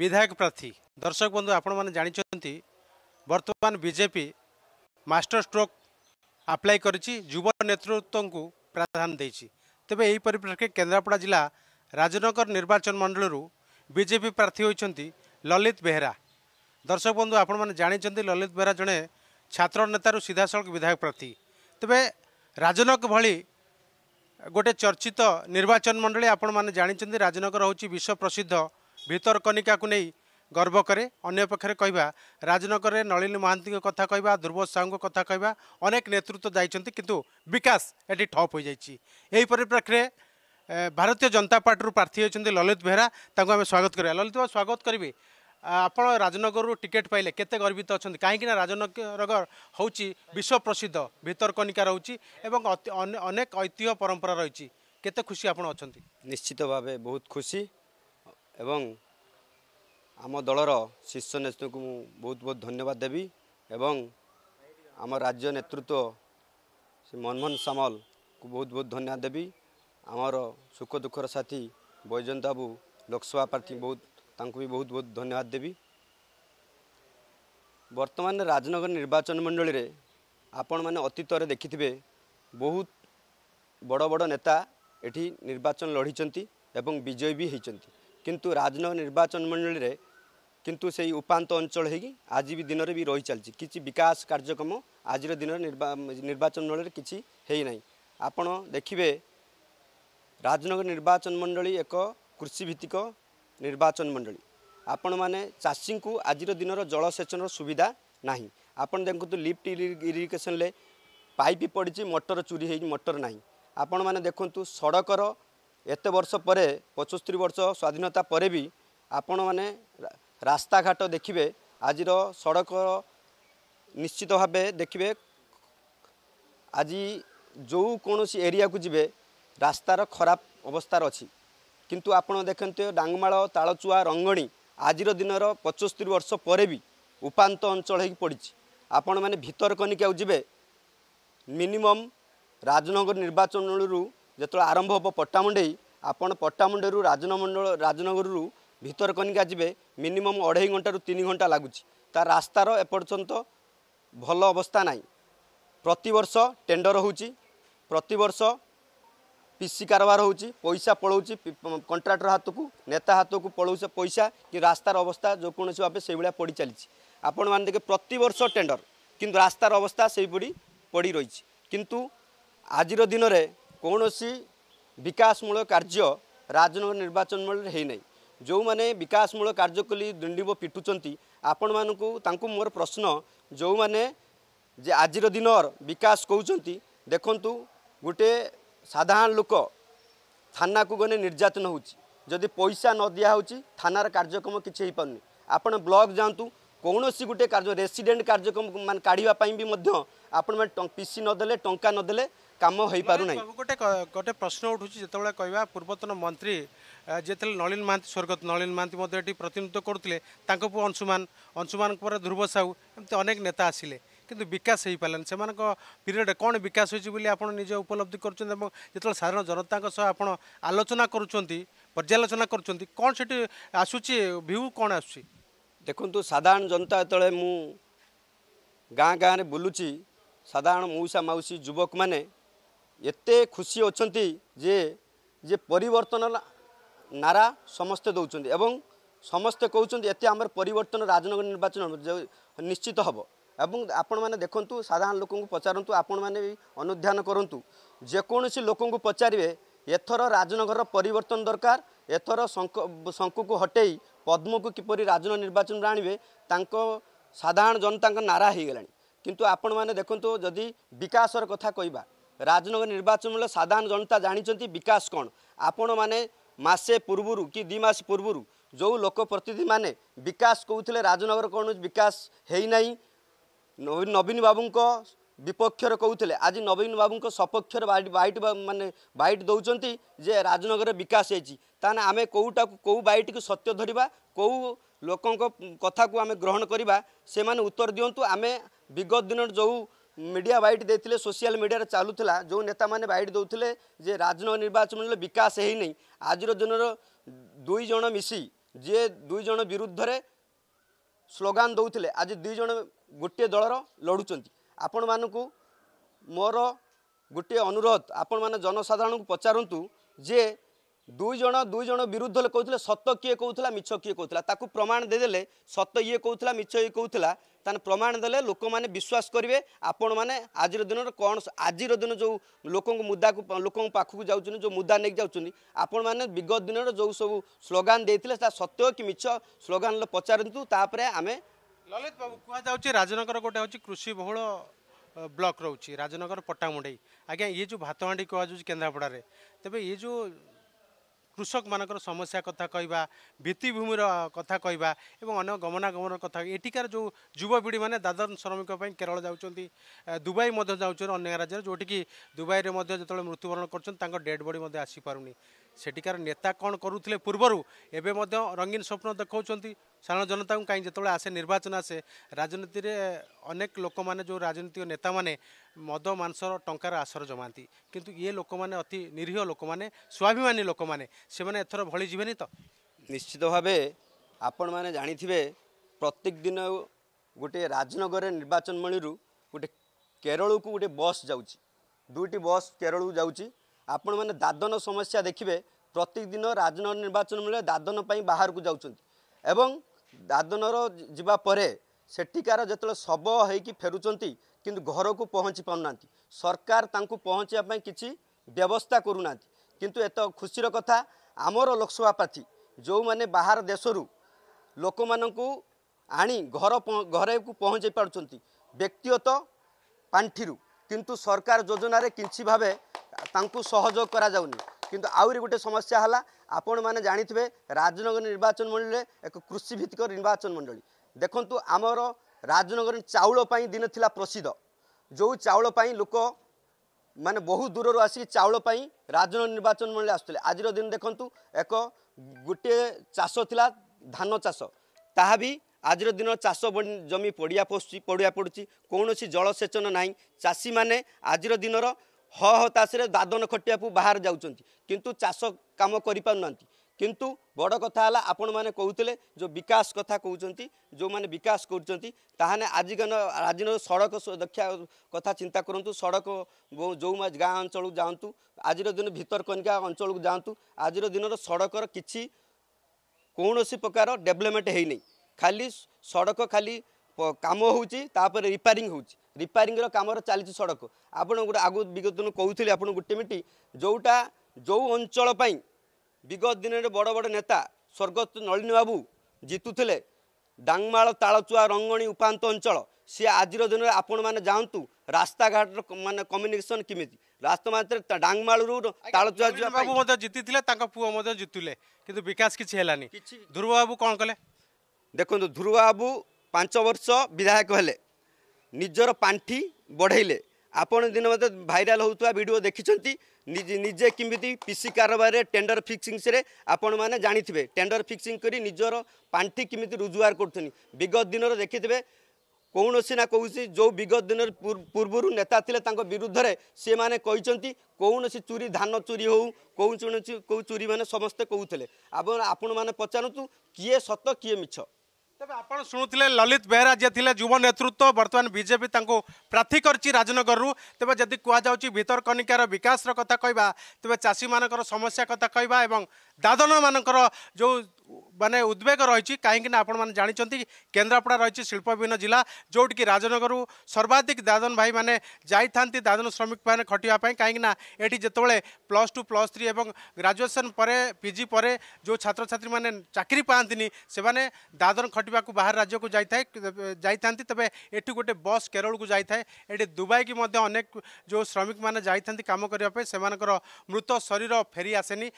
ବିଧାୟକ ପ୍ରାର୍ଥୀ ଦର୍ଶକ ବନ୍ଧୁ ଆପଣମାନେ ଜାଣିଛନ୍ତି ବର୍ତ୍ତମାନ ବିଜେପି ମାଷ୍ଟର ଷ୍ଟ୍ରୋକ୍ ଆପ୍ଲାଏ କରିଛି ଯୁବ ନେତୃତ୍ୱଙ୍କୁ ପ୍ରାଧାନ୍ୟ ଦେଇଛି ତେବେ ଏହି ପରିପ୍ରେକ୍ଷୀରେ କେନ୍ଦ୍ରାପଡ଼ା ଜିଲ୍ଲା ରାଜନଗର ନିର୍ବାଚନ ମଣ୍ଡଳୀରୁ ବିଜେପି ପ୍ରାର୍ଥୀ ହୋଇଛନ୍ତି ଲଲିତ ବେହେରା ଦର୍ଶକ ବନ୍ଧୁ ଆପଣମାନେ ଜାଣିଛନ୍ତି ଲଲିତ ବେହେରା ଜଣେ ଛାତ୍ର ନେତାରୁ ସିଧାସଳଖ ବିଧାୟକ ପ୍ରାର୍ଥୀ ତେବେ ରାଜନକ ଭଳି ଗୋଟେ ଚର୍ଚ୍ଚିତ ନିର୍ବାଚନ ମଣ୍ଡଳୀ ଆପଣମାନେ ଜାଣିଛନ୍ତି ରାଜନଗର ହେଉଛି ବିଶ୍ୱ ପ୍ରସିଦ୍ଧ ଭିତରକନିକାକୁ ନେଇ ଗର୍ବ କରେ ଅନ୍ୟ ପକ୍ଷରେ କହିବା ରାଜନଗରରେ ନଳିନୀ ମହାନ୍ତିଙ୍କ କଥା କହିବା ଧ୍ରୁବ ସାହୁଙ୍କ କଥା କହିବା ଅନେକ ନେତୃତ୍ୱ ଯାଇଛନ୍ତି କିନ୍ତୁ ବିକାଶ ଏଠି ଠପ୍ ହୋଇଯାଇଛି ଏହି ପରିପ୍ରେକ୍ଷୀରେ ଭାରତୀୟ ଜନତା ପାର୍ଟିରୁ ପ୍ରାର୍ଥୀ ହୋଇଛନ୍ତି ଲଲିତ ବେହେରା ତାଙ୍କୁ ଆମେ ସ୍ୱାଗତ କରିବା ଲଲିତ ବାବୁ ସ୍ୱାଗତ କରିବି ଆପଣ ରାଜନଗରରୁ ଟିକେଟ୍ ପାଇଲେ କେତେ ଗର୍ବିତ ଅଛନ୍ତି କାହିଁକିନା ରାଜନଗର ହେଉଛି ବିଶ୍ୱ ପ୍ରସିଦ୍ଧ ଭିତରକନିକା ରହୁଛି ଏବଂ ଅନେକ ଐତିହ୍ୟ ପରମ୍ପରା ରହିଛି କେତେ ଖୁସି ଆପଣ ଅଛନ୍ତି ନିଶ୍ଚିତ ଭାବେ ବହୁତ ଖୁସି ଏବଂ ଆମ ଦଳର ଶୀର୍ଷ ନେତୃତ୍ୱକୁ ମୁଁ ବହୁତ ବହୁତ ଧନ୍ୟବାଦ ଦେବି ଏବଂ ଆମ ରାଜ୍ୟ ନେତୃତ୍ୱ ଶ୍ରୀ ମନମୋହନ ସାମଲକୁ ବହୁତ ବହୁତ ଧନ୍ୟବାଦ ଦେବି ଆମର ସୁଖ ଦୁଃଖର ସାଥୀ ବୈଜୟନ୍ତ ବାବୁ ଲୋକସଭା ପ୍ରାର୍ଥୀ ବହୁତ ତାଙ୍କୁ ବି ବହୁତ ବହୁତ ଧନ୍ୟବାଦ ଦେବି ବର୍ତ୍ତମାନ ରାଜନଗର ନିର୍ବାଚନ ମଣ୍ଡଳୀରେ ଆପଣମାନେ ଅତୀତରେ ଦେଖିଥିବେ ବହୁତ ବଡ଼ ବଡ଼ ନେତା ଏଠି ନିର୍ବାଚନ ଲଢ଼ିଛନ୍ତି ଏବଂ ବିଜୟୀ ବି ହୋଇଛନ୍ତି କିନ୍ତୁ ରାଜନଗର ନିର୍ବାଚନ ମଣ୍ଡଳୀରେ କିନ୍ତୁ ସେଇ ଉପାନ୍ତ ଅଞ୍ଚଳ ହେଇକି ଆଜି ବି ଦିନରେ ବି ରହିଚାଲିଛି କିଛି ବିକାଶ କାର୍ଯ୍ୟକ୍ରମ ଆଜିର ଦିନରେ ନିର୍ବାଚନ ମଣ୍ଡଳୀରେ କିଛି ହୋଇନାହିଁ ଆପଣ ଦେଖିବେ ରାଜନଗର ନିର୍ବାଚନ ମଣ୍ଡଳୀ ଏକ କୃଷି ଭିତ୍ତିକ ନିର୍ବାଚନ ମଣ୍ଡଳୀ ଆପଣମାନେ ଚାଷୀଙ୍କୁ ଆଜିର ଦିନର ଜଳସେଚନର ସୁବିଧା ନାହିଁ ଆପଣ ଦେଖନ୍ତୁ ଲିଫ୍ଟ ଇରିଗେସନରେ ପାଇପ୍ ପଡ଼ିଛି ମଟର ଚୋରି ହେଇଛି ମଟର ନାହିଁ ଆପଣମାନେ ଦେଖନ୍ତୁ ସଡ଼କର ଏତେ ବର୍ଷ ପରେ ପଞ୍ଚସ୍ତରୀ ବର୍ଷ ସ୍ୱାଧୀନତା ପରେ ବି ଆପଣମାନେ ରାସ୍ତାଘାଟ ଦେଖିବେ ଆଜିର ସଡ଼କ ନିଶ୍ଚିତ ଭାବେ ଦେଖିବେ ଆଜି ଯେଉଁ କୌଣସି ଏରିଆକୁ ଯିବେ ରାସ୍ତାର ଖରାପ ଅବସ୍ଥାର ଅଛି କିନ୍ତୁ ଆପଣ ଦେଖନ୍ତି ଡାଙ୍ଗମାଳ ତାଳଚୁଆ ରଙ୍ଗଣୀ ଆଜିର ଦିନର ପଞ୍ଚସ୍ତରୀ ବର୍ଷ ପରେ ବି ଉପାନ୍ତ ଅଞ୍ଚଳ ହୋଇକି ପଡ଼ିଛି ଆପଣମାନେ ଭିତରକନିକାକୁ ଯିବେ ମିନିମମ୍ ରାଜନଗର ନିର୍ବାଚନରୁ ଯେତେବେଳେ ଆରମ୍ଭ ହେବ ପଟ୍ଟାମୁଣ୍ଡେଇ ଆପଣ ପଟ୍ଟାମୁଣ୍ଡେଇରୁ ରାଜନମଣ୍ଡଳ ରାଜନଗରରୁ ଭିତରକନିକା ଯିବେ ମିନିମମ୍ ଅଢ଼େଇ ଘଣ୍ଟାରୁ ତିନି ଘଣ୍ଟା ଲାଗୁଛି ତା ରାସ୍ତାର ଏପର୍ଯ୍ୟନ୍ତ ଭଲ ଅବସ୍ଥା ନାହିଁ ପ୍ରତିବର୍ଷ ଟେଣ୍ଡର ହେଉଛି ପ୍ରତିବର୍ଷ ପି ସି କାରବାର ହେଉଛି ପଇସା ପଳାଉଛି କଣ୍ଟ୍ରାକ୍ଟର ହାତକୁ ନେତା ହାତକୁ ପଳାଉଛି ପଇସା କି ରାସ୍ତାର ଅବସ୍ଥା ଯେକୌଣସି ଭାବେ ସେଇଭଳିଆ ପଡ଼ି ଚାଲିଛି ଆପଣମାନେ ଦେଖିବେ ପ୍ରତିବର୍ଷ ଟେଣ୍ଡର କିନ୍ତୁ ରାସ୍ତାର ଅବସ୍ଥା ସେହିପରି ପଡ଼ି ରହିଛି କିନ୍ତୁ ଆଜିର ଦିନରେ କୌଣସି ବିକାଶମୂଳକ କାର୍ଯ୍ୟ ରାଜନଗର ନିର୍ବାଚନ ମଣ୍ଡଳୀରେ ହେଇନାହିଁ ଯେଉଁମାନେ ବିକାଶମୂଳକ କାର୍ଯ୍ୟ କଲି ଦୁଣ୍ଡିବ ପିଟୁଛନ୍ତି ଆପଣମାନଙ୍କୁ ତାଙ୍କୁ ମୋର ପ୍ରଶ୍ନ ଯେଉଁମାନେ ଯେ ଆଜିର ଦିନର ବିକାଶ କହୁଛନ୍ତି ଦେଖନ୍ତୁ ଗୋଟିଏ ସାଧାରଣ ଲୋକ ଥାନାକୁ ଗଲେ ନିର୍ଯାତନ ହେଉଛି ଯଦି ପଇସା ନ ଦିଆହେଉଛି ଥାନାର କାର୍ଯ୍ୟକ୍ରମ କିଛି ହେଇପାରୁନି ଆପଣ ବ୍ଲକ୍ ଯାଆନ୍ତୁ କୌଣସି ଗୋଟିଏ କାର୍ଯ୍ୟ ରେସିଡ଼େଣ୍ଟ କାର୍ଯ୍ୟକ୍ରମ ମାନେ କାଢ଼ିବା ପାଇଁ ବି ମଧ୍ୟ ଆପଣମାନେ ପିସି ନଦେଲେ ଟଙ୍କା ନଦେଲେ କାମ ହୋଇପାରୁନାହିଁ ଗୋଟେ ଗୋଟେ ପ୍ରଶ୍ନ ଉଠୁଛି ଯେତେବେଳେ କହିବା ପୂର୍ବତନ ମନ୍ତ୍ରୀ ଯେତେବେଳେ ନଳିନ ମହାନ୍ତି ସ୍ୱର୍ଗତ ନଳିନ ମହାନ୍ତି ମଧ୍ୟ ଏଠି ପ୍ରତିନିଧିତ୍ୱ କରୁଥିଲେ ତାଙ୍କ ପୁଅ ଅଂଶୁମାନ ଅଂଶୁମାନଙ୍କ ପରେ ଧ୍ରୁବ ସାହୁ ଏମିତି ଅନେକ ନେତା ଆସିଲେ କିନ୍ତୁ ବିକାଶ ହୋଇପାରିଲାନି ସେମାନଙ୍କ ପିରିୟଡ଼ କ'ଣ ବିକାଶ ହୋଇଛି ବୋଲି ଆପଣ ନିଜେ ଉପଲବ୍ଧି କରୁଛନ୍ତି ଏବଂ ଯେତେବେଳେ ସାଧାରଣ ଜନତାଙ୍କ ସହ ଆପଣ ଆଲୋଚନା କରୁଛନ୍ତି ପର୍ଯ୍ୟାଲୋଚନା କରୁଛନ୍ତି କ'ଣ ସେଠି ଆସୁଛି ଭ୍ୟୁ କ'ଣ ଆସୁଛି ଦେଖନ୍ତୁ ସାଧାରଣ ଜନତା ଯେତେବେଳେ ମୁଁ ଗାଁ ଗାଁରେ ବୁଲୁଛି ସାଧାରଣ ମଉସା ମାଉସୀ ଯୁବକମାନେ ଏତେ ଖୁସି ଅଛନ୍ତି ଯେ ଯେ ପରିବର୍ତ୍ତନ ନାରା ସମସ୍ତେ ଦେଉଛନ୍ତି ଏବଂ ସମସ୍ତେ କହୁଛନ୍ତି ଏତେ ଆମର ପରିବର୍ତ୍ତନ ରାଜନଗର ନିର୍ବାଚନ ନିଶ୍ଚିତ ହେବ ଏବଂ ଆପଣମାନେ ଦେଖନ୍ତୁ ସାଧାରଣ ଲୋକଙ୍କୁ ପଚାରନ୍ତୁ ଆପଣମାନେ ବି ଅନୁଧ୍ୟାନ କରନ୍ତୁ ଯେକୌଣସି ଲୋକଙ୍କୁ ପଚାରିବେ ଏଥର ରାଜନଗରର ପରିବର୍ତ୍ତନ ଦରକାର ଏଥର ଶଙ୍କ ଶଙ୍କୁକୁ ହଟେଇ ପଦ୍ମକୁ କିପରି ରାଜନ ନିର୍ବାଚନରେ ଆଣିବେ ତାଙ୍କ ସାଧାରଣ ଜନତାଙ୍କ ନାରା ହେଇଗଲାଣି କିନ୍ତୁ ଆପଣମାନେ ଦେଖନ୍ତୁ ଯଦି ବିକାଶର କଥା କହିବା ରାଜନଗର ନିର୍ବାଚନ ମୂଳ ସାଧାରଣ ଜନତା ଜାଣିଛନ୍ତି ବିକାଶ କ'ଣ ଆପଣମାନେ ମାସେ ପୂର୍ବରୁ କି ଦୁଇ ମାସ ପୂର୍ବରୁ ଯେଉଁ ଲୋକପ୍ରତିନିଧିମାନେ ବିକାଶ କହୁଥିଲେ ରାଜନଗର କ'ଣ ବିକାଶ ହେଇନାହିଁ ନବୀନ ବାବୁଙ୍କ ବିପକ୍ଷରେ କହୁଥିଲେ ଆଜି ନବୀନ ବାବୁଙ୍କ ସପକ୍ଷରେ ବାଇଟ ମାନେ ବାଇଟ ଦେଉଛନ୍ତି ଯେ ରାଜନଗରରେ ବିକାଶ ହେଇଛି ତାହେଲେ ଆମେ କେଉଁଟାକୁ କେଉଁ ବାଇଟକୁ ସତ୍ୟ ଧରିବା କେଉଁ ଲୋକଙ୍କ କଥାକୁ ଆମେ ଗ୍ରହଣ କରିବା ସେମାନେ ଉତ୍ତର ଦିଅନ୍ତୁ ଆମେ ବିଗତ ଦିନରେ ଯେଉଁ ମିଡ଼ିଆ ବାଇଟ୍ ଦେଇଥିଲେ ସୋସିଆଲ ମିଡ଼ିଆରେ ଚାଲୁଥିଲା ଯେଉଁ ନେତାମାନେ ବାଇଟ୍ ଦେଉଥିଲେ ଯେ ରାଜନୈତିକ ନିର୍ବାଚନ ମଣ୍ଡଳ ବିକାଶ ହେଇନି ଆଜିର ଦିନର ଦୁଇ ଜଣ ମିଶି ଯିଏ ଦୁଇ ଜଣ ବିରୁଦ୍ଧରେ ସ୍ଲୋଗାନ ଦେଉଥିଲେ ଆଜି ଦୁଇ ଜଣ ଗୋଟିଏ ଦଳର ଲଢ଼ୁଛନ୍ତି ଆପଣମାନଙ୍କୁ ମୋର ଗୋଟିଏ ଅନୁରୋଧ ଆପଣମାନେ ଜନସାଧାରଣଙ୍କୁ ପଚାରନ୍ତୁ ଯେ ଦୁଇ ଜଣ ଦୁଇ ଜଣ ବିରୁଦ୍ଧରେ କହୁଥିଲେ ସତ କିଏ କହୁଥିଲା ମିଛ କିଏ କହୁଥିଲା ତାକୁ ପ୍ରମାଣ ଦେଇଦେଲେ ସତ ଇଏ କହୁଥିଲା ମିଛ ଇଏ କହୁଥିଲା ତାହେଲେ ପ୍ରମାଣ ଦେଲେ ଲୋକମାନେ ବିଶ୍ୱାସ କରିବେ ଆପଣମାନେ ଆଜିର ଦିନର କ'ଣ ଆଜିର ଦିନ ଯେଉଁ ଲୋକଙ୍କୁ ମୁଦାକୁ ଲୋକଙ୍କ ପାଖକୁ ଯାଉଛନ୍ତି ଯେଉଁ ମୁଦା ନେଇକି ଯାଉଛନ୍ତି ଆପଣମାନେ ବିଗତ ଦିନର ଯେଉଁ ସବୁ ସ୍ଲୋଗାନ ଦେଇଥିଲେ ତା ସତ୍ୟ କି ମିଛ ସ୍ଲୋଗାନରେ ପଚାରନ୍ତୁ ତାପରେ ଆମେ ଲଲିତ ବାବୁ କୁହାଯାଉଛି ରାଜନଗର ଗୋଟେ ହେଉଛି କୃଷି ବହୁଳ ବ୍ଲକ ରହୁଛି ରାଜନଗର ପଟାମୁଣ୍ଡେଇ ଆଜ୍ଞା ଇଏ ଯେଉଁ ଭାତହାଣ୍ଡି କୁହାଯାଉଛି କେନ୍ଦ୍ରାପଡ଼ାରେ ତେବେ ଇଏ ଯେଉଁ କୃଷକମାନଙ୍କର ସମସ୍ୟା କଥା କହିବା ଭିତ୍ତିଭୂମିର କଥା କହିବା ଏବଂ ଅନ୍ୟ ଗମନାଗମନ କଥା ଏଠିକାର ଯେଉଁ ଯୁବପିଢ଼ିମାନେ ଦାଦନ ଶ୍ରମିକ ପାଇଁ କେରଳ ଯାଉଛନ୍ତି ଦୁବାଇ ମଧ୍ୟ ଯାଉଛନ୍ତି ଅନ୍ୟ ରାଜ୍ୟରେ ଯେଉଁଠିକି ଦୁବାଇରେ ମଧ୍ୟ ଯେତେବେଳେ ମୃତ୍ୟୁବରଣ କରୁଛନ୍ତି ତାଙ୍କ ଡେଡ଼ ବଡ଼ି ମଧ୍ୟ ଆସିପାରୁନି ସେଠିକାର ନେତା କ'ଣ କରୁଥିଲେ ପୂର୍ବରୁ ଏବେ ମଧ୍ୟ ରଙ୍ଗୀନ ସ୍ୱପ୍ନ ଦେଖାଉଛନ୍ତି ସାଧାରଣ ଜନତାଙ୍କୁ କାହିଁ ଯେତେବେଳେ ଆସେ ନିର୍ବାଚନ ଆସେ ରାଜନୀତିରେ ଅନେକ ଲୋକମାନେ ଯେଉଁ ରାଜନୈତିକ ନେତାମାନେ ମଦ ମାଂସ ଟଙ୍କାର ଆସର ଜମାନ୍ତି କିନ୍ତୁ ଇଏ ଲୋକମାନେ ଅତି ନିରୀହ ଲୋକମାନେ ସ୍ୱାଭିମାନୀ ଲୋକମାନେ ସେମାନେ ଏଥର ଭଳି ଯିବେନି ତ ନିଶ୍ଚିତ ଭାବେ ଆପଣମାନେ ଜାଣିଥିବେ ପ୍ରତ୍ୟେକ ଦିନ ଗୋଟିଏ ରାଜନଗରରେ ନିର୍ବାଚନ ମଳିରୁ ଗୋଟେ କେରଳକୁ ଗୋଟେ ବସ୍ ଯାଉଛି ଦୁଇଟି ବସ୍ କେରଳକୁ ଯାଉଛି ଆପଣମାନେ ଦାଦନ ସମସ୍ୟା ଦେଖିବେ ପ୍ରତିଦିନ ରାଜନଗର ନିର୍ବାଚନ ମୂଳରେ ଦାଦନ ପାଇଁ ବାହାରକୁ ଯାଉଛନ୍ତି ଏବଂ ଦାଦନର ଯିବା ପରେ ସେଠିକାର ଯେତେବେଳେ ଶବ ହୋଇକି ଫେରୁଛନ୍ତି କିନ୍ତୁ ଘରକୁ ପହଞ୍ଚି ପାରୁନାହାନ୍ତି ସରକାର ତାଙ୍କୁ ପହଞ୍ଚିବା ପାଇଁ କିଛି ବ୍ୟବସ୍ଥା କରୁନାହାନ୍ତି କିନ୍ତୁ ଏତ ଖୁସିର କଥା ଆମର ଲୋକସଭା ପ୍ରାର୍ଥୀ ଯେଉଁମାନେ ବାହାର ଦେଶରୁ ଲୋକମାନଙ୍କୁ ଆଣି ଘର ଘରେକୁ ପହଞ୍ଚାଇ ପାରୁଛନ୍ତି ବ୍ୟକ୍ତିଗତ ପାଣ୍ଠିରୁ କିନ୍ତୁ ସରକାର ଯୋଜନାରେ କିଛି ଭାବେ ତାଙ୍କୁ ସହଯୋଗ କରାଯାଉନି କିନ୍ତୁ ଆହୁରି ଗୋଟେ ସମସ୍ୟା ହେଲା ଆପଣମାନେ ଜାଣିଥିବେ ରାଜନଗର ନିର୍ବାଚନ ମଣ୍ଡଳୀରେ ଏକ କୃଷିଭିତ୍ତିକ ନିର୍ବାଚନ ମଣ୍ଡଳୀ ଦେଖନ୍ତୁ ଆମର ରାଜନଗର ଚାଉଳ ପାଇଁ ଦିନ ଥିଲା ପ୍ରସିଦ୍ଧ ଯେଉଁ ଚାଉଳ ପାଇଁ ଲୋକ ମାନେ ବହୁ ଦୂରରୁ ଆସିକି ଚାଉଳ ପାଇଁ ରାଜନଗର ନିର୍ବାଚନ ମଣ୍ଡଳୀ ଆସୁଥିଲେ ଆଜିର ଦିନ ଦେଖନ୍ତୁ ଏକ ଗୋଟିଏ ଚାଷ ଥିଲା ଧାନ ଚାଷ ତାହା ବି ଆଜିର ଦିନ ଚାଷ ଜମି ପଡ଼ିଆ ପଶୁଛି ପଡ଼ିଆ ପଡ଼ୁଛି କୌଣସି ଜଳସେଚନ ନାହିଁ ଚାଷୀମାନେ ଆଜିର ଦିନର ହ ହତାଶରେ ଦାଦନ ଖଟିବାକୁ ବାହାର ଯାଉଛନ୍ତି କିନ୍ତୁ ଚାଷ କାମ କରିପାରୁନାହାନ୍ତି କିନ୍ତୁ ବଡ଼ କଥା ହେଲା ଆପଣମାନେ କହୁଥିଲେ ଯେଉଁ ବିକାଶ କଥା କହୁଛନ୍ତି ଯେଉଁମାନେ ବିକାଶ କରୁଛନ୍ତି ତାହେଲେ ଆଜିକା ଆଜିର ସଡ଼କ ଦେଖିବା କଥା ଚିନ୍ତା କରନ୍ତୁ ସଡ଼କ ଯେଉଁ ଗାଁ ଅଞ୍ଚଳକୁ ଯାଆନ୍ତୁ ଆଜିର ଦିନ ଭିତରକନିକା ଅଞ୍ଚଳକୁ ଯାଆନ୍ତୁ ଆଜିର ଦିନର ସଡ଼କର କିଛି କୌଣସି ପ୍ରକାର ଡେଭଲପମେଣ୍ଟ ହୋଇନାହିଁ ଖାଲି ସଡ଼କ ଖାଲି କାମ ହେଉଛି ତାପରେ ରିପେୟାରିଂ ହେଉଛି ରିପାରିଂର କାମର ଚାଲିଛି ସଡ଼କ ଆପଣ ଗୋଟେ ଆଗ ବିଗତ ଦିନ କହୁଥିଲି ଆପଣ ଗୋଟେ ମିଟି ଯେଉଁଟା ଯେଉଁ ଅଞ୍ଚଳ ପାଇଁ ବିଗତ ଦିନରେ ବଡ଼ ବଡ଼ ନେତା ସ୍ୱର୍ଗତ ନଳିନୀ ବାବୁ ଜିତୁଥିଲେ ଡାଙ୍ଗମାଳ ତାଳଚୁଆ ରଙ୍ଗଣୀ ଉପାନ୍ତ ଅଞ୍ଚଳ ସିଏ ଆଜିର ଦିନରେ ଆପଣମାନେ ଯାଆନ୍ତୁ ରାସ୍ତାଘାଟର ମାନେ କମ୍ୟୁନିକେସନ୍ କେମିତି ରାସ୍ତାଘାଟରେ ଡାଙ୍ଗମାଳରୁ ତାଳଚୁଆ ଯିବା ବାବୁ ମଧ୍ୟ ଜିତିଥିଲେ ତାଙ୍କ ପୁଅ ମଧ୍ୟ ଜିତିଲେ କିନ୍ତୁ ବିକାଶ କିଛି ହେଲାନି ଧ୍ରୁବ ବାବୁ କ'ଣ କଲେ ଦେଖନ୍ତୁ ଧ୍ରୁବ ବାବୁ ପାଞ୍ଚ ବର୍ଷ ବିଧାୟକ ହେଲେ ନିଜର ପାଣ୍ଠି ବଢ଼େଇଲେ ଆପଣ ଦିନ ମଧ୍ୟ ଭାଇରାଲ୍ ହେଉଥିବା ଭିଡ଼ିଓ ଦେଖିଛନ୍ତି ନିଜେ କେମିତି ପିସି କାରବାରରେ ଟେଣ୍ଡର ଫିକ୍ସିଂସରେ ଆପଣମାନେ ଜାଣିଥିବେ ଟେଣ୍ଡର ଫିକ୍ସିଂ କରି ନିଜର ପାଣ୍ଠି କେମିତି ରୋଜଗାର କରୁଛନ୍ତି ବିଗତ ଦିନର ଦେଖିଥିବେ କୌଣସି ନା କୌଣସି ଯେଉଁ ବିଗତ ଦିନରେ ପୂର୍ବରୁ ନେତା ଥିଲେ ତାଙ୍କ ବିରୁଦ୍ଧରେ ସେମାନେ କହିଛନ୍ତି କୌଣସି ଚୋରି ଧାନ ଚୋରି ହେଉ କୌଣସି କେଉଁ ଚୋରିମାନେ ସମସ୍ତେ କହୁଥିଲେ ଆପଣ ଆପଣମାନେ ପଚାରନ୍ତୁ କିଏ ସତ କିଏ ମିଛ तपाईँ आपुले ललित बेहेरा जे ले जुव नेतृत्व बर्तानजेपी त प्रार्थी गरिनगरु तपाईँ जदि कुन भितर कनकारिकस कथा कि चासी म समस्या कथा दादन म जो मानने उद्वेग रही कहीं आपंट जानते केन्द्रापड़ा रही शिल्प विहन जिला जोटि की राजनगर सर्वाधिक दादन भाई मैंने जाती दादन श्रमिक भाई खटापी कहीं ये जिते प्लस टू प्लस थ्री और ग्राजुएसन पिजि पर जो छात्र छात्री मैंने चाकरी पाती दादन खटा बाहर राज्य को जाती तेरे एटी गोटे बस केरल को जाए ये दुबई की मध्य जो श्रमिक मैंने जाती कम करने से मृत शरीर फेरी आसेनी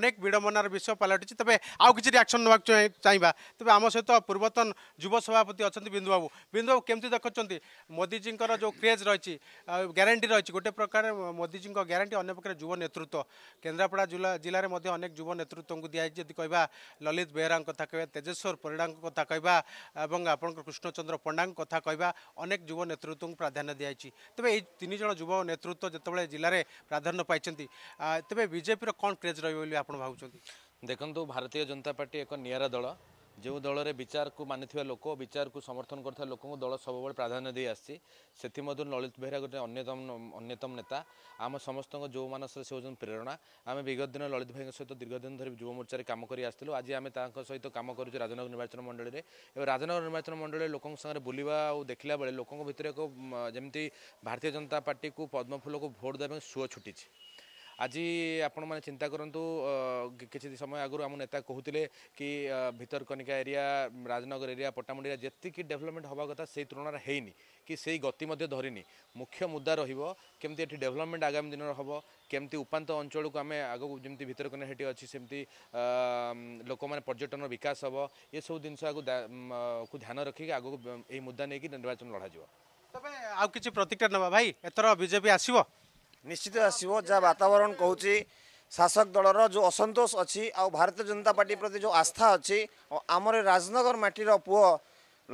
अनेक विड़मनार विषय पलटि तेज आउ किसी ଆକ୍ସନ୍ ନେବାକୁ ଚାହିଁବା ତେବେ ଆମ ସହିତ ପୂର୍ବତନ ଯୁବ ସଭାପତି ଅଛନ୍ତି ବିନ୍ଦୁବାବୁ ବିନ୍ଦୁବାବୁ କେମିତି ଦେଖୁଛନ୍ତି ମୋଦିଜୀଙ୍କର ଯେଉଁ କ୍ରେଜ୍ ରହିଛି ଗ୍ୟାରେଣ୍ଟି ରହିଛି ଗୋଟେ ପ୍ରକାର ମୋଦିଜୀଙ୍କ ଗ୍ୟାରେଣ୍ଟି ଅନ୍ୟ ପ୍ରକାର ଯୁବ ନେତୃତ୍ୱ କେନ୍ଦ୍ରାପଡ଼ା ଜିଲ୍ଲା ଜିଲ୍ଲାରେ ମଧ୍ୟ ଅନେକ ଯୁବ ନେତୃତ୍ୱଙ୍କୁ ଦିଆଯାଇଛି ଯଦି କହିବା ଲଲିତ ବେହେରାଙ୍କ କଥା କହିବା ତେଜେଶ୍ୱର ପରିଡ଼ାଙ୍କ କଥା କହିବା ଏବଂ ଆପଣଙ୍କର କୃଷ୍ଣଚନ୍ଦ୍ର ପଣ୍ଡାଙ୍କ କଥା କହିବା ଅନେକ ଯୁବ ନେତୃତ୍ୱଙ୍କୁ ପ୍ରାଧାନ୍ୟ ଦିଆଯାଇଛି ତେବେ ଏହି ତିନି ଜଣ ଯୁବ ନେତୃତ୍ୱ ଯେତେବେଳେ ଜିଲ୍ଲାରେ ପ୍ରାଧାନ୍ୟ ପାଇଛନ୍ତି ତେବେ ବିଜେପିର କ'ଣ କ୍ରେଜ୍ ରହିବ ବୋଲି ଆପଣ ଭାବୁଛନ୍ତି ଦେଖନ୍ତୁ ଭାରତୀୟ ଜନତା ପାର୍ଟି ଏକ ନିଆରା ଦଳ ଯେଉଁ ଦଳରେ ବିଚାରକୁ ମାନିଥିବା ଲୋକ ବିଚାରକୁ ସମର୍ଥନ କରୁଥିବା ଲୋକଙ୍କୁ ଦଳ ସବୁବେଳେ ପ୍ରାଧାନ୍ୟ ଦେଇ ଆସିଛି ସେଥିମଧ୍ୟରୁ ଲଳିତ ବେହେରା ଗୋଟେ ଅନ୍ୟତମ ଅନ୍ୟତମ ନେତା ଆମ ସମସ୍ତଙ୍କ ଯେଉଁ ମାନସରେ ସେ ହେଉଛନ୍ତି ପ୍ରେରଣା ଆମେ ବିଗତ ଦିନ ଲଳିତ ଭାଇଙ୍କ ସହିତ ଦୀର୍ଘଦିନ ଧରି ଯୁବ ମୋର୍ଚ୍ଚାରେ କାମ କରି ଆସିଥିଲୁ ଆଜି ଆମେ ତାଙ୍କ ସହିତ କାମ କରୁଛୁ ରାଜନଗର ନିର୍ବାଚନ ମଣ୍ଡଳୀରେ ଏବଂ ରାଜନଗର ନିର୍ବାଚନ ମଣ୍ଡଳୀରେ ଲୋକଙ୍କ ସାଙ୍ଗରେ ବୁଲିବା ଆଉ ଦେଖିଲା ବେଳେ ଲୋକଙ୍କ ଭିତରେ ଏକ ଯେମିତି ଭାରତୀୟ ଜନତା ପାର୍ଟିକୁ ପଦ୍ମଫୁଲକୁ ଭୋଟ୍ ଦେବା ପାଇଁ ସୁଅ ଛୁଟିଛି আজি ଆପଣମାନେ ଚିନ୍ତା କରନ୍ତୁ କିଛି ସମୟ ଆଗରୁ ଆମ ନେତା କହୁଥିଲେ କି Bhitarkanika area Rajnagar area Pattamundai area ଯେତିକି ଡେଭଲପମେଣ୍ଟ ହେବା କଥା ସେଇ ତୁଳନାରେ ହେଇନି କି ସେଇ ଗତି ମଧ୍ୟ ଧରିନି ମୁଖ୍ୟ ମୁଦ୍ଦା ରହିବ କେମିତି ଏଠି ଡେଭଲପମେଣ୍ଟ ଆଗାମୀ ଦିନରେ ହେବ କେମିତି ଉପାନ୍ତ ଅଞ୍ଚଳକୁ ଆମେ ଆଗକୁ ଯେମିତି ଭିତରକନିକା ହେଠି ଅଛି ସେମିତି ଲୋକମାନେ ପର୍ଯ୍ୟଟନର ବିକାଶ ହେବ ଏସବୁ ଜିନିଷ ଆଗକୁ କୁ ଧ୍ୟାନ ରଖିକି ଆଗକୁ ଏହି ମୁଦ୍ଦା ନେଇକି ନିର୍ବାଚନ ଲଢ଼ାଯିବ তবে আউ কিছু প্রতিক্রিয়া নেবা ভাই এথর বিজেপি আসব ନିଶ୍ଚିତ ଆସିବ ଯାହା ବାତାବରଣ କହୁଛି ଶାସକ ଦଳର ଯେଉଁ ଅସନ୍ତୋଷ ଅଛି ଆଉ ଭାରତୀୟ ଜନତା ପାର୍ଟି ପ୍ରତି ଯେଉଁ ଆସ୍ଥା ଅଛି ଆମର ରାଜନଗର ମାଟିର ପୁଅ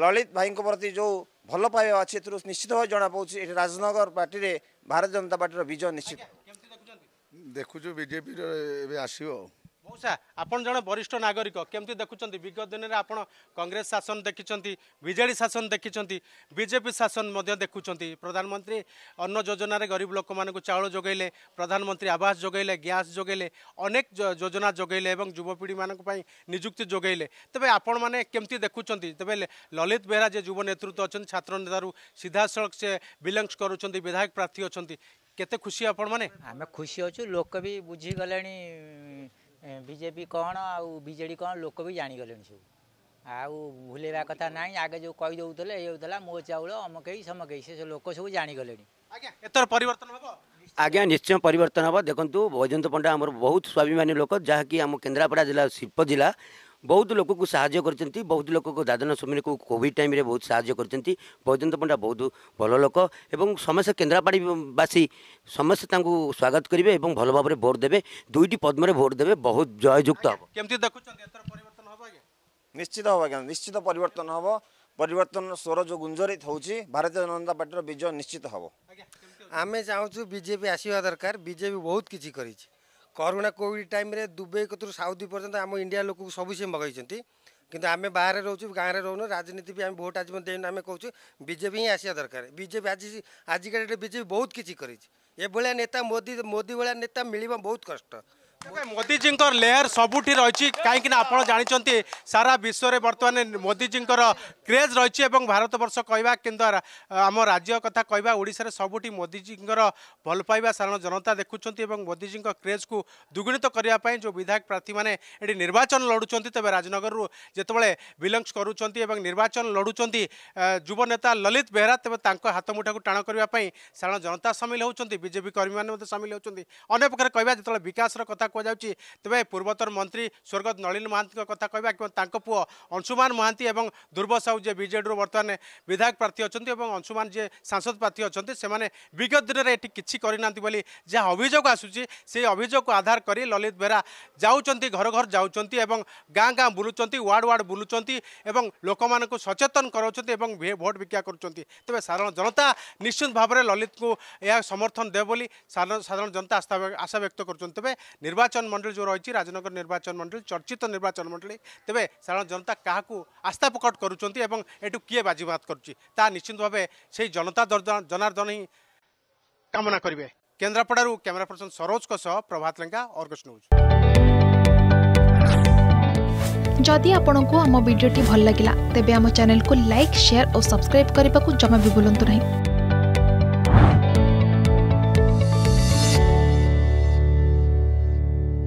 ଲଳିତ ଭାଇଙ୍କ ପ୍ରତି ଯେଉଁ ଭଲ ପାଇବା ଅଛି ଏଥିରୁ ନିଶ୍ଚିତ ଭାବେ ଜଣାପଡ଼ୁଛି ଏଠି ରାଜନଗର ପାର୍ଟିରେ ଭାରତୀୟ ଜନତା ପାର୍ଟିର ବିଜୟ ନିଶ୍ଚିତ ଦେଖୁଛୁ ବିଜେପିର ଏବେ ଆସିବ মৌসা আপন জন বরিষ্ঠ নাগরিক কেমতি দেখুম বিগত দিনের আপনার কংগ্রেস শাসন দেখিছেন বিজেডি শাসন দেখিছেন বিজেপি শাসন দেখুম প্রধানমন্ত্রী অন্ন যোজনার গরিব লোক মানুষ চাউল যোগাইলে প্রধানমন্ত্রী আবাস যোগাইলে গ্যাস যোগাইলে অনেক যোজনা যোগাইলে এবং যুবপিঢ়ি মানুষ নিযুক্তি যোগাইলে তবে আপন মানে কেমতি দেখুম তবে ললিত বেহরা যে যুব নেতৃত্ব অনেক ছাত্র নেতার সিধাসলখ সে বিলংস করছেন বিধায়ক প্রার্থী অনেক কেতে খুশি আপন মানে আমি খুশি অছু লোক বি বুঝিগলে ବିଜେପି କ'ଣ ଆଉ ବିଜେଡ଼ି କ'ଣ ଲୋକ ବି ଜାଣିଗଲେଣି ସବୁ ଆଉ ଭୁଲେଇବା କଥା ନାହିଁ ଆଗେ ଯେଉଁ କହିଦେଉଥିଲେ ଇଏ ହେଉଥିଲା ମୋ ଚାଉଳ ଅମକେଇ ସମକେଇ ସେ ଲୋକ ସବୁ ଜାଣିଗଲେଣି ଆଜ୍ଞା ଏଥର ପରିବର୍ତ୍ତନ ହେବ ଆଜ୍ଞା ନିଶ୍ଚୟ ପରିବର୍ତ୍ତନ ହେବ ଦେଖନ୍ତୁ ବୈଜନ୍ତ ପଣ୍ଡା ଆମର ବହୁତ ସ୍ୱାଭିମାନୀ ଲୋକ ଯାହାକି ଆମ କେନ୍ଦ୍ରାପଡ଼ା ଜିଲ୍ଲା ଶିଳ୍ପ ଜିଲ୍ଲା ବହୁତ ଲୋକକୁ ସାହାଯ୍ୟ କରିଛନ୍ତି ବହୁତ ଲୋକକୁ ଦାଦନ ସୁମିରକୁ କୋଭିଡ଼ ଟାଇମ୍ରେ ବହୁତ ସାହାଯ୍ୟ କରିଛନ୍ତି ବୈଜନ୍ତ ପଣ୍ଡା ବହୁତ ଭଲ ଲୋକ ଏବଂ ସମସ୍ତେ କେନ୍ଦ୍ରାପାଡ଼ିବାସୀ ସମସ୍ତେ ତାଙ୍କୁ ସ୍ୱାଗତ କରିବେ ଏବଂ ଭଲ ଭାବରେ ଭୋଟ୍ ଦେବେ ଦୁଇଟି ପଦ୍ମରେ ଭୋଟ୍ ଦେବେ ବହୁତ ଜୟଯୁକ୍ତ ହେବ କେମିତି ଦେଖୁଛନ୍ତି ପରିବର୍ତ୍ତନ ଆଜ୍ଞା ନିଶ୍ଚିତ ହେବ ଆଜ୍ଞା ନିଶ୍ଚିତ ପରିବର୍ତ୍ତନ ହେବ ପରିବର୍ତ୍ତନ ସ୍ୱର ଯେଉଁ ଗୁଞ୍ଜରିତ ହେଉଛି ଭାରତୀୟ ଜନତା ପାର୍ଟିର ବିଜୟ ନିଶ୍ଚିତ ହେବ ଆମେ ଚାହୁଁଛୁ ବିଜେପି ଆସିବା ଦରକାର ବିଜେପି ବହୁତ କିଛି କରିଛି କରୋନା କୋଭିଡ଼ ଟାଇମ୍ରେ ଦୁବାଇ କତୁରୁ ସାଉଦି ପର୍ଯ୍ୟନ୍ତ ଆମ ଇଣ୍ଡିଆ ଲୋକକୁ ସବୁ ସେ ମଗାଇଛନ୍ତି କିନ୍ତୁ ଆମେ ବାହାରେ ରହୁଛୁ ଗାଁରେ ରହୁନୁ ରାଜନୀତି ବି ଆମେ ଭୋଟ୍ ଆଜି ମଧ୍ୟ ଦେଇନୁ ଆମେ କହୁଛୁ ବିଜେପି ହିଁ ଆସିବା ଦରକାର ବିଜେପି ଆଜି ଆଜିକା ଡେଟ୍ରେ ବିଜେପି ବହୁତ କିଛି କରିଛି ଏଭଳିଆ ନେତା ମୋଦି ମୋଦି ଭଳିଆ ନେତା ମିଳିବା ବହୁତ କଷ୍ଟ मोदीजीको लेयर सबुठी आप जानते सारा विश्व में बर्तमान मोदीजी क्रेज बर्ष भारतवर्ष कि आम राज्य कथा सबुठ मोदीजी भल पाइबा सानता जनता देखुं मोदीजी क्रेज क्रेजको दुगुणित करने जो विधायक प्राथी मिवाचन लडुन्छ तपाईँ राजनगरूत बलङ्स गरुन्छ निर्वाचन नेता ललित बेहरा हाथ मुठा को टाण करने साधारण जनता सामिल होती बजेपी कर्मी मेन कह जो विकास कथा କୁହାଯାଉଛି ତେବେ ପୂର୍ବତନ ମନ୍ତ୍ରୀ ସ୍ୱର୍ଗତ ନଳିନ ମହାନ୍ତିଙ୍କ କଥା କହିବା କିମ୍ବା ତାଙ୍କ ପୁଅ ଅଂଶୁମାନ ମହାନ୍ତି ଏବଂ ଦୁର୍ବ ସାହୁ ଯିଏ ବିଜେଡ଼ିରୁ ବର୍ତ୍ତମାନ ବିଧାୟକ ପ୍ରାର୍ଥୀ ଅଛନ୍ତି ଏବଂ ଅଂଶୁମାନ ଯିଏ ସାଂସଦ ପ୍ରାର୍ଥୀ ଅଛନ୍ତି ସେମାନେ ବିଗତ ଦିନରେ ଏଠି କିଛି କରିନାହାନ୍ତି ବୋଲି ଯାହା ଅଭିଯୋଗ ଆସୁଛି ସେହି ଅଭିଯୋଗକୁ ଆଧାର କରି ଲଲିତ ବେହେରା ଯାଉଛନ୍ତି ଘର ଘର ଯାଉଛନ୍ତି ଏବଂ ଗାଁ ଗାଁ ବୁଲୁଛନ୍ତି ୱାର୍ଡ଼ ୱାର୍ଡ଼ ବୁଲୁଛନ୍ତି ଏବଂ ଲୋକମାନଙ୍କୁ ସଚେତନ କରାଉଛନ୍ତି ଏବଂ ଭୋଟ୍ ବିକ୍ରିୟା କରୁଛନ୍ତି ତେବେ ସାଧାରଣ ଜନତା ନିଶ୍ଚିତ ଭାବରେ ଲଲିତଙ୍କୁ ଏହା ସମର୍ଥନ ଦେବ ବୋଲି ସାଧାରଣ ଜନତା ଆଶା ବ୍ୟକ୍ତ କରୁଛନ୍ତି ତେବେ ନିର୍ବାଚନ নির্বাচন মণ্ডলী যে রয়েছে রাজনগর নির্বাচন মণ্ডলী চর্চিত নির্বাচন মণ্ডলী তবে সাধারণ জনতা কাহু আস্থা প্রকট করছেন এবং এটু কি বাজিমাত করছে তা নিশ্চিত ভাবে সেই জনতা জনার্দন হি কামনা করবে কেন্দ্রাপড়ার ক্যামেরা পর্সন সরোজক সহ প্রভাত লেঙ্গা অর্গস নিউজ যদি আপনার আম ভিডিওটি ভাল লাগিলা তেবে আম চ্যানেলকে লাইক শেয়ার ও সবসক্রাইব করা জমা বি ভুলতু না